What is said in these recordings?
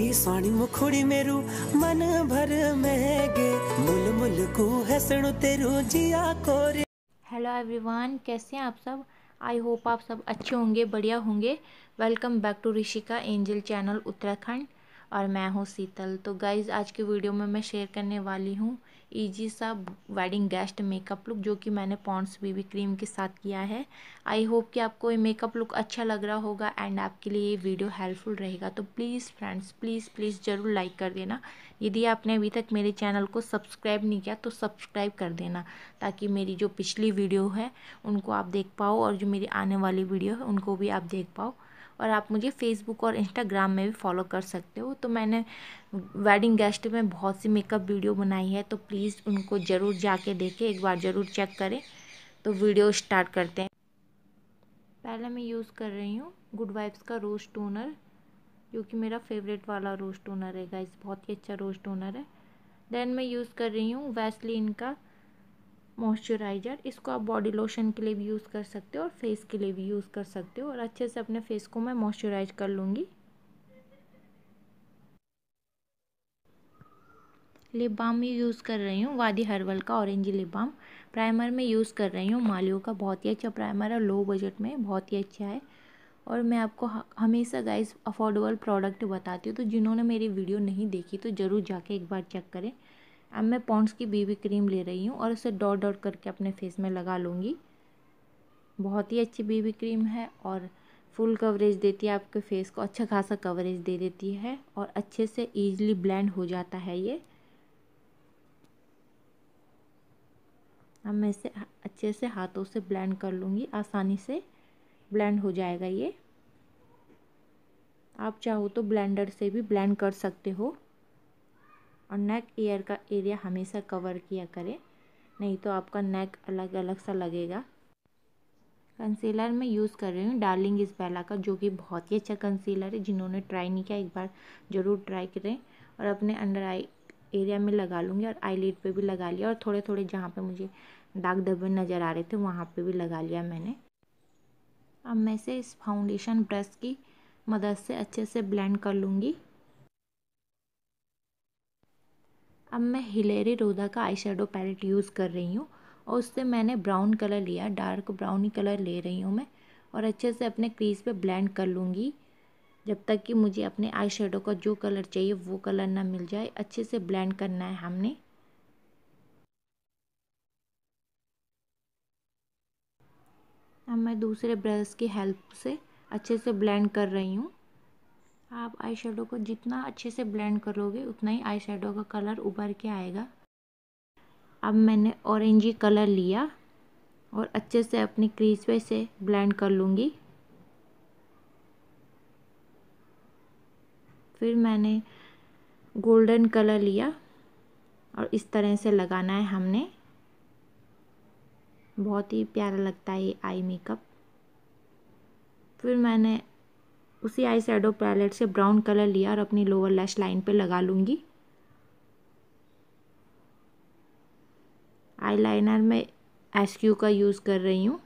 तेरी सोनी मुखड़ी मेरू मन भर महगे मुल मुल को है सुनो तेरू जिया कोरे हेलो एवरीवन कैसे हैं आप सब आई होप आप सब अच्छे होंगे बढ़िया होंगे welcome back to Rishika Angel channel Uttarakhand और मैं हूँ शीतल तो गाइज़ आज के वीडियो में मैं शेयर करने वाली हूँ ईजी सा वेडिंग गेस्ट मेकअप लुक जो कि मैंने पॉन्ड्स बीबी क्रीम के साथ किया है आई होप कि आपको ये मेकअप लुक अच्छा लग रहा होगा एंड आपके लिए ये वीडियो हेल्पफुल रहेगा तो प्लीज़ फ्रेंड्स प्लीज़ प्लीज़ ज़रूर लाइक कर देना यदि आपने अभी तक मेरे चैनल को सब्सक्राइब नहीं किया तो सब्सक्राइब कर देना ताकि मेरी जो पिछली वीडियो है उनको आप देख पाओ और जो मेरी आने वाली वीडियो है उनको भी आप देख पाओ और आप मुझे फ़ेसबुक और इंस्टाग्राम में भी फॉलो कर सकते हो तो मैंने वेडिंग गेस्ट में बहुत सी मेकअप वीडियो बनाई है तो प्लीज़ उनको ज़रूर जाके देखें एक बार ज़रूर चेक करें तो वीडियो स्टार्ट करते हैं पहले मैं यूज़ कर रही हूँ गुड वाइब्स का रोज टोनर जो कि मेरा फेवरेट वाला रोज टोनर है गाइस बहुत ही अच्छा रोज टोनर है देन मैं यूज़ कर रही हूँ वैसलिन का मॉइस्चराइज़र इसको आप बॉडी लोशन के लिए भी यूज़ कर सकते हो और फेस के लिए भी यूज़ कर सकते हो और अच्छे से अपने फेस को मैं मॉइस्चराइज कर लूँगी लिप बाम यूज़ कर रही हूँ वादी हर्बल का ऑरेंज लिप बाम प्राइमर में यूज़ कर रही हूँ मालियो का बहुत ही अच्छा प्राइमर है लो बजट में बहुत ही अच्छा है और मैं आपको हमेशा गाइस अफोर्डेबल प्रोडक्ट बताती हूँ तो जिन्होंने मेरी वीडियो नहीं देखी तो ज़रूर जाके एक बार चेक करें अब मैं पॉन्ड्स की बीबी क्रीम ले रही हूँ और उसे डॉट डॉट करके अपने फेस में लगा लूँगी बहुत ही अच्छी बीबी क्रीम है और फुल कवरेज देती है आपके फेस को अच्छा खासा कवरेज दे देती है और अच्छे से ईजिली ब्लेंड हो जाता है ये अब मैं इसे अच्छे से हाथों से ब्लेंड कर लूँगी आसानी से ब्लेंड हो जाएगा ये आप चाहो तो ब्लेंडर से भी ब्लेंड कर सकते हो और नेक ईयर का एरिया हमेशा कवर किया करें नहीं तो आपका नेक अलग अलग सा लगेगा कंसीलर मैं यूज़ कर रही हूँ डार्लिंग इस बैला का जो कि बहुत ही अच्छा कंसीलर है जिन्होंने ट्राई नहीं किया एक बार ज़रूर ट्राई करें और अपने अंडर आई एरिया में लगा लूँगी और आई लिड पर भी लगा लिया और थोड़े थोड़े जहाँ पर मुझे दाग धब्बे नज़र आ रहे थे वहाँ पर भी लगा लिया मैंने अब मैं इसे इस फाउंडेशन ब्रश की मदद से अच्छे से ब्लेंड कर लूँगी अब मैं हिलेरी रोदा का आई पैलेट यूज़ कर रही हूँ और उससे मैंने ब्राउन कलर लिया डार्क ब्राउन ही कलर ले रही हूँ मैं और अच्छे से अपने क्रीज पे ब्लेंड कर लूँगी जब तक कि मुझे अपने आई का जो कलर चाहिए वो कलर ना मिल जाए अच्छे से ब्लेंड करना है हमने अब मैं दूसरे ब्रश की हेल्प से अच्छे से ब्लेंड कर रही हूँ आप आई शेडो को जितना अच्छे से ब्लेंड करोगे उतना ही आई शेडो का कलर उभर के आएगा अब मैंने ऑरेंजी कलर लिया और अच्छे से अपनी क्रीज पे से ब्लेंड कर लूँगी फिर मैंने गोल्डन कलर लिया और इस तरह से लगाना है हमने बहुत ही प्यारा लगता है ये आई मेकअप फिर मैंने उसी आई शेडो पैलेट से ब्राउन कलर लिया और अपनी लोअर लैश लाइन पे लगा लूँगी आईलाइनर में एस क्यू का यूज़ कर रही हूँ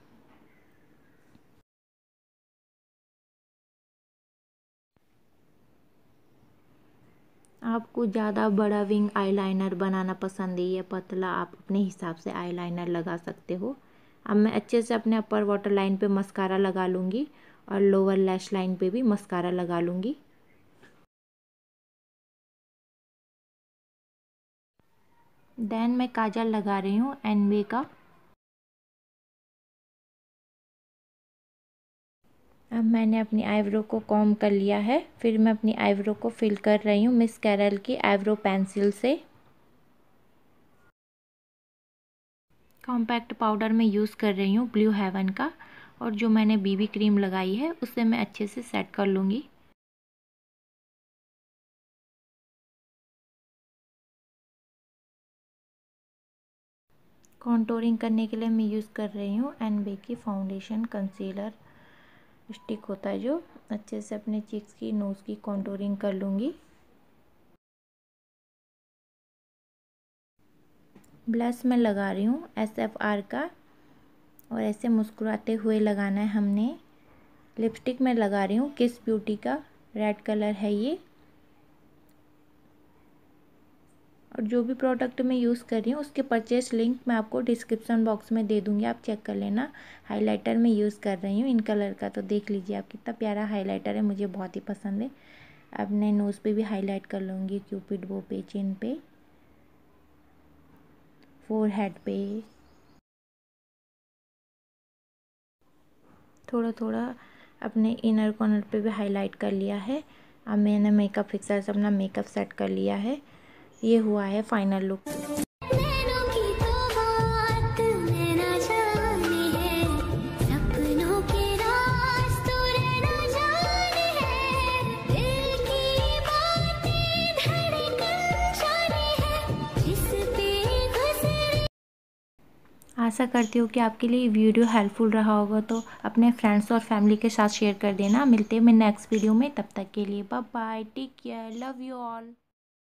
आपको ज़्यादा बड़ा विंग आईलाइनर बनाना पसंद है या पतला आप अपने हिसाब से आईलाइनर लगा सकते हो अब मैं अच्छे से अपने अपर वाटर लाइन पे मस्कारा लगा लूँगी और लोअर लैश लाइन पे भी मस्कारा लगा लूँगी देन मैं काजल लगा रही हूँ एनवे का अब मैंने अपनी आईब्रो को कॉम कर लिया है फिर मैं अपनी आईब्रो को फिल कर रही हूँ मिस कैरल की आईब्रो पेंसिल से कॉम्पैक्ट पाउडर मैं यूज़ कर रही हूँ ब्लू हेवन का और जो मैंने बीबी क्रीम लगाई है उसे मैं अच्छे से सेट कर लूँगी कॉन्टोरिंग करने के लिए मैं यूज़ कर रही हूँ एन बे की फाउंडेशन कंसीलर स्टिक होता है जो अच्छे से अपने चिक्स की नोज़ की कॉन्टोरिंग कर लूँगी ब्लश मैं लगा रही हूँ एस एफ आर का और ऐसे मुस्कुराते हुए लगाना है हमने लिपस्टिक मैं लगा रही हूँ किस ब्यूटी का रेड कलर है ये और जो भी प्रोडक्ट मैं यूज़ कर रही हूँ उसके परचेज लिंक मैं आपको डिस्क्रिप्शन बॉक्स में दे दूँगी आप चेक कर लेना हाइलाइटर मैं यूज़ कर रही हूँ इन कलर का तो देख लीजिए आप कितना प्यारा हाइलाइटर है मुझे बहुत ही पसंद है अब मैं नोज़ पे भी हाईलाइट कर लूँगी क्यूपिड वो पे चिन पे फोर हेड पे थोड़ा थोड़ा अपने इनर कॉर्नर पे भी हाईलाइट कर लिया है अब मैंने मेकअप फिक्सर से अपना मेकअप सेट कर लिया है ये हुआ है फाइनल लुक आशा करती हूँ कि आपके लिए वीडियो हेल्पफुल रहा होगा तो अपने फ्रेंड्स और फैमिली के साथ शेयर कर देना मिलते हैं मैं नेक्स्ट वीडियो में तब तक के लिए bye bye take care love you all